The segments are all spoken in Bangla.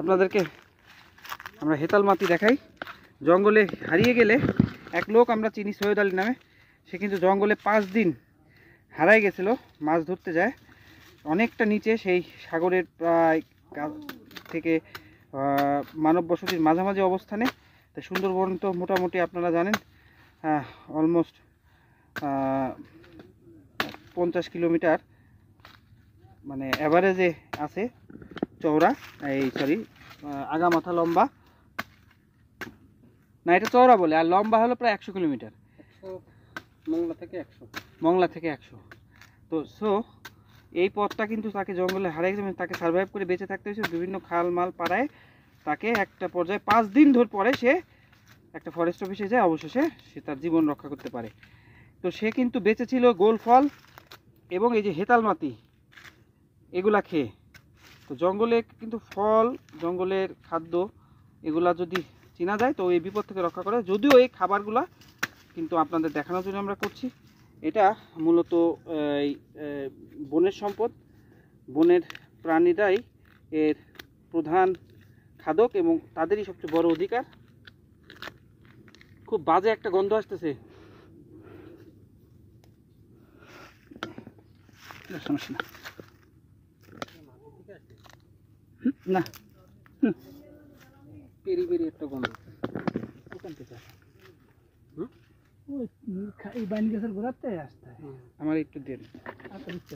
আপনাদেরকে আমরা হেতাল মাতি দেখাই জঙ্গলে হারিয়ে গেলে এক লোক আমরা চিনি সৈয়দ আলী নামে সে কিন্তু জঙ্গলে পাঁচ দিন হারাই গেছিল মাছ ধরতে যায় অনেকটা নিচে সেই সাগরের প্রায় থেকে মানব বসতির মাঝামাঝি অবস্থানে তাই সুন্দরবন তো মোটামুটি আপনারা জানেন অলমোস্ট পঞ্চাশ কিলোমিটার মানে অ্যাভারেজে আছে চওড়া এই সরি আগা মাথা লম্বা না এটা চওড়া বলে আর লম্বা হলো প্রায় একশো কিলোমিটার মংলা থেকে একশো মংলা থেকে একশো তো সো এই পথটা কিন্তু তাকে জঙ্গলে হারিয়ে গেছে মানে তাকে সার্ভাইভ করে বেঁচে থাকতে হয়েছে বিভিন্ন খাল মাল পাড়ায় তাকে একটা পর্যায়ে পাঁচ দিন ধর পরে সে একটা ফরেস্ট অফিসে যায় অবশেষে সে তার জীবন রক্ষা করতে পারে তো সে কিন্তু বেঁচে ছিল গোল ফল এবং এই যে হেতালমাতি এগুলা খেয়ে তো জঙ্গলে কিন্তু ফল জঙ্গলের খাদ্য এগুলা যদি চেনা যায় তো এই বিপদ থেকে রক্ষা করে যদিও এই খাবারগুলা কিন্তু আপনাদের দেখানোর জন্য আমরা করছি এটা মূলত এই বনের সম্পদ বনের প্রাণীরাই এর প্রধান খাদক এবং তাদেরই সবচেয়ে বড় অধিকার খুব বাজে একটা গন্ধ আসতেছে সমস্যা না না পেরি পেরি একটা গন্ধ ওখান থেকে এই আমার একটু আচ্ছা,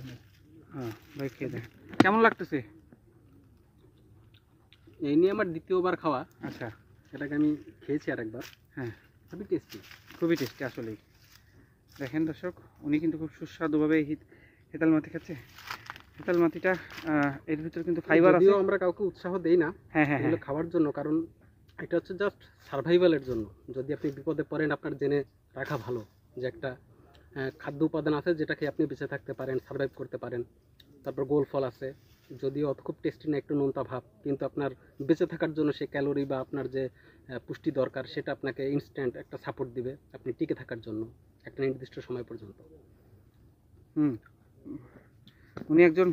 হ্যাঁ, খেয়ে কেমন লাগতেছে এই নিয়ে আমার দ্বিতীয়বার খাওয়া আচ্ছা এটাকে আমি খেয়েছি আর একবার হ্যাঁ খুবই টেস্টি খুবই টেস্টি আসলেই দেখেন দর্শক উনি কিন্তু খুব সুস্বাদুভাবে হিত হেতাল মাথে খাচ্ছে কাঁঠাল মাটিটা এর ভিতরে কিন্তু ফাইবার আছে আমরা কাউকে উৎসাহ দেই না হ্যাঁ হ্যাঁ এগুলো হ্যাঁ। খাওয়ার জন্য কারণ এটা হচ্ছে জাস্ট সার্ভাইভালের জন্য যদি আপনি বিপদে পড়েন আপনার জেনে রাখা ভালো যে একটা খাদ্য উপাদান আছে যেটাকে আপনি বেঁচে থাকতে পারেন সার্ভাইভ করতে পারেন তারপর গোল ফল আছে যদিও অত খুব টেস্টি না একটু নোনতা ভাব কিন্তু আপনার বেঁচে থাকার জন্য সে ক্যালোরি বা আপনার যে পুষ্টি দরকার সেটা আপনাকে ইনস্ট্যান্ট একটা সাপোর্ট দিবে আপনি টিকে থাকার জন্য একটা নির্দিষ্ট সময় পর্যন্ত হুম উনি একজন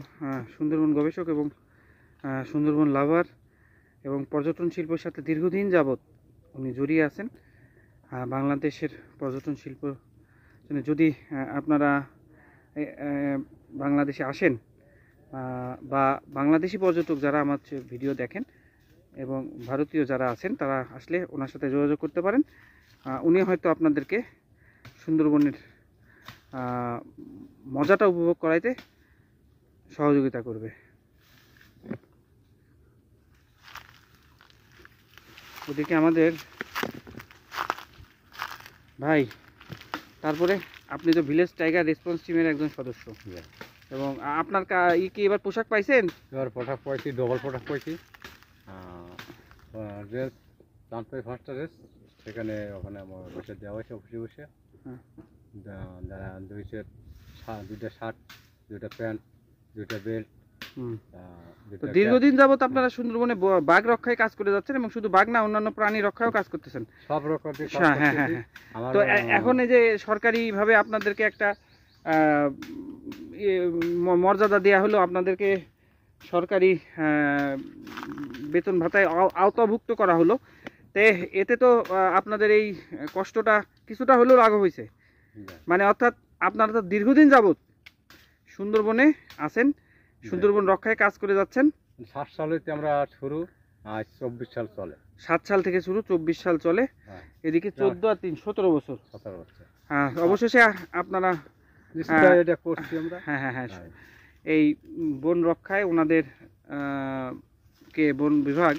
সুন্দরবন গবেষক এবং সুন্দরবন লাভার এবং পর্যটন শিল্পের সাথে দীর্ঘদিন যাবৎ উনি জড়িয়ে আছেন বাংলাদেশের পর্যটন শিল্প যদি আপনারা বাংলাদেশে আসেন বা বাংলাদেশি পর্যটক যারা আমার ভিডিও দেখেন এবং ভারতীয় যারা আছেন তারা আসলে ওনার সাথে যোগাযোগ করতে পারেন উনি হয়তো আপনাদেরকে সুন্দরবনের মজাটা উপভোগ করাইতে সহযোগিতা করবে ওদিকে আমাদের ভাই তারপরে আপনি তো ভিলেজ টাইগার রেসপন্স টিমের একজন সদস্য এবং আপনার ই কি এবার পোশাক পাইছেন এবার পোশাক পাইছি ডবল পোশাক পাইছি ড্রেস চাঁদপুর ফার্স্ট ড্রেস সেখানে ওখানে আমার বসে দেওয়া হয়েছে অফিসে বসে হ্যাঁ। দুইটা শার্ট দুইটা প্যান্ট দীর্ঘদিন যাবত আপনারা সুন্দরবনে বাঘ রক্ষায় কাজ করে যাচ্ছেন এবং শুধু বাঘ না অন্যান্য প্রাণী রক্ষায় কাজ করতেছেন সব রকম হ্যাঁ, হ্যাঁ, হ্যাঁ, তো এখন এই যে ভাবে আপনাদেরকে একটা মর্যাদা দেয়া হলো আপনাদেরকে সরকারি বেতন ভাতায় আওতাভুক্ত করা হলো তে এতে তো আপনাদের এই কষ্টটা কিছুটা হলেও লাঘব হয়েছে মানে অর্থাৎ আপনারা তো দীর্ঘদিন যাবত সুন্দরবনে আছেন সুন্দরবন রক্ষায় কাজ করে যাচ্ছেন সাত হইতে আমরা শুরু আজ চব্বিশ সাল চলে সাত সাল থেকে শুরু চব্বিশ সাল চলে হ্যাঁ। এদিকে চোদ্দ আর তিন সতেরো বছর সতেরো বছর হ্যাঁ অবশেষে আপনারা হ্যাঁ। করছি আমরা হ্যাঁ, হ্যাঁ হ্যাঁ হ্যাঁ এই বন রক্ষায় ওনাদের কে বন বিভাগ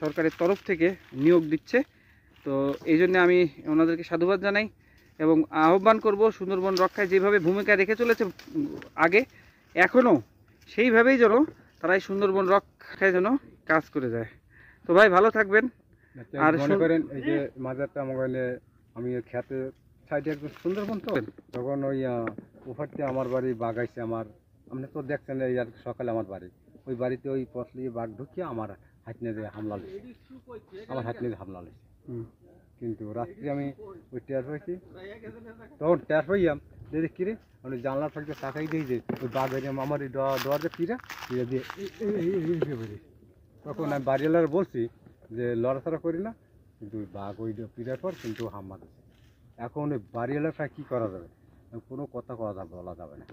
সরকারের তরফ থেকে নিয়োগ দিচ্ছে তো এই জন্য আমি ওনাদেরকে সাধুবাদ জানাই এবং আহ্বান করব সুন্দরবন রক্ষায় যেভাবে ভূমিকা রেখে চলেছে আগে এখনও সেইভাবেই যেন তারাই সুন্দরবন রক্ষায় যেন কাজ করে যায় তো ভাই ভালো থাকবেন আর করেন এই যে মাজারটা মোবাইলে আমি খেতে সাইডে একদম সুন্দরবন তো তখন ওই উফারতে আমার বাড়ি বাঘ আমার আপনি তো দেখছেন এই আর সকালে আমার বাড়ি ওই বাড়িতে ওই পথ নিয়ে বাঘ ঢুকিয়ে আমার হাত নিয়ে হামলা আমার হাত নিয়ে হামলা হুম কিন্তু রাত্রে আমি ওই টের পাইছি তখন টের পাইয়াম দেখি কিরে আমি জানলার ফাঁকতে তাকাই দিই যে ওই বাঘের আমার এই ডোয়ারটা কিরা দিয়ে তখন আমি বাড়িওয়ালার বলছি যে লড়াচড়া করি না কিন্তু ওই বাঘ ওই পিড়ার পর কিন্তু হাম্মা দিচ্ছে এখন ওই বাড়িওয়ালার ফাঁক কী করা যাবে কোনো কথা কথা বলা যাবে না